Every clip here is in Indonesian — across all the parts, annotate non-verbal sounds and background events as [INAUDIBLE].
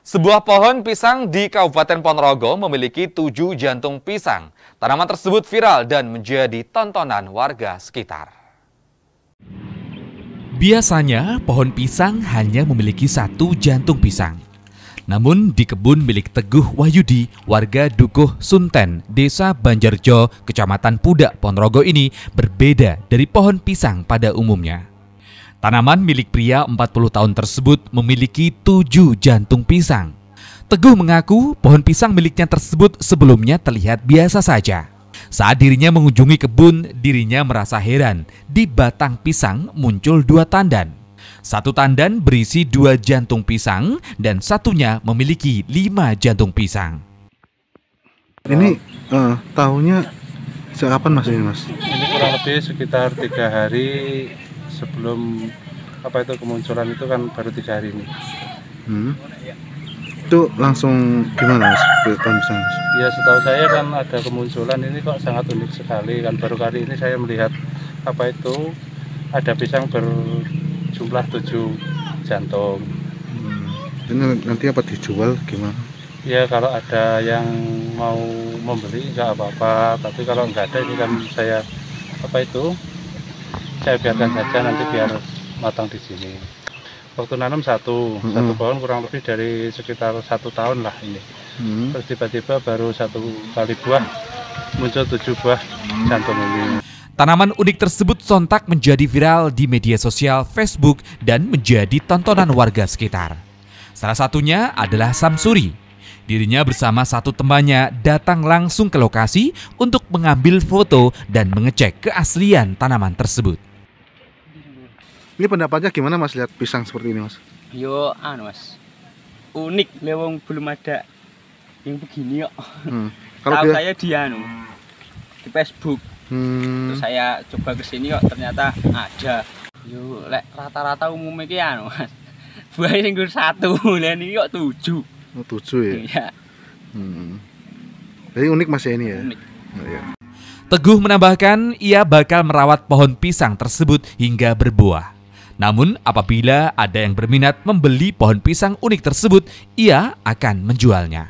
Sebuah pohon pisang di Kabupaten Ponorogo memiliki tujuh jantung pisang. Tanaman tersebut viral dan menjadi tontonan warga sekitar. Biasanya pohon pisang hanya memiliki satu jantung pisang. Namun di kebun milik Teguh Wahyudi, warga Dukuh Sunten, Desa Banjarjo, Kecamatan Pudak, Ponorogo ini berbeda dari pohon pisang pada umumnya. Tanaman milik pria 40 tahun tersebut memiliki tujuh jantung pisang. Teguh mengaku pohon pisang miliknya tersebut sebelumnya terlihat biasa saja. Saat dirinya mengunjungi kebun, dirinya merasa heran. Di batang pisang muncul dua tandan. Satu tandan berisi dua jantung pisang dan satunya memiliki lima jantung pisang. Ini uh, tahunya sejak kapan mas ini mas? Ini kurang lebih sekitar tiga hari sebelum apa itu kemunculan itu kan baru tiga hari ini. Hmm. Itu langsung gimana mas? Ya setahu saya kan ada kemunculan ini kok sangat unik sekali kan baru kali ini saya melihat apa itu ada pisang berjumlah tujuh jantung. Hmm. Ini nanti apa dijual gimana? Ya kalau ada yang mau membeli nggak apa-apa, tapi kalau nggak ada ini kan saya apa itu saya biarkan saja nanti biar matang di sini waktu nanam satu hmm. satu pohon kurang lebih dari sekitar satu tahun lah ini hmm. terus tiba-tiba baru satu kali buah muncul tujuh buah jantung ini Tanaman unik tersebut sontak menjadi viral di media sosial Facebook dan menjadi tontonan warga sekitar. Salah satunya adalah Samsuri. Dirinya bersama satu temannya datang langsung ke lokasi untuk mengambil foto dan mengecek keaslian tanaman tersebut. Ini pendapatnya gimana Mas lihat pisang seperti ini Mas? Yo anu Mas. Unik lewong belum ada yang begini kok. Hmm. [LAUGHS] Kalau Tahu dia... saya di anu di Facebook. Hmm. Terus saya coba ke sini kok ternyata ada. Yo lek rata-rata umumnya kayak anu Mas. [LAUGHS] Buahnya sing satu, lah [LAUGHS] ini kok tujuh. Oh, tujuh ya. Iya. Hmm. Jadi unik Mas ya ini ya. Unik. Oh, iya. Teguh menambahkan, ia bakal merawat pohon pisang tersebut hingga berbuah. Namun apabila ada yang berminat membeli pohon pisang unik tersebut, ia akan menjualnya.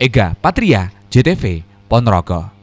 Ega Patria, JTV, Ponorogo.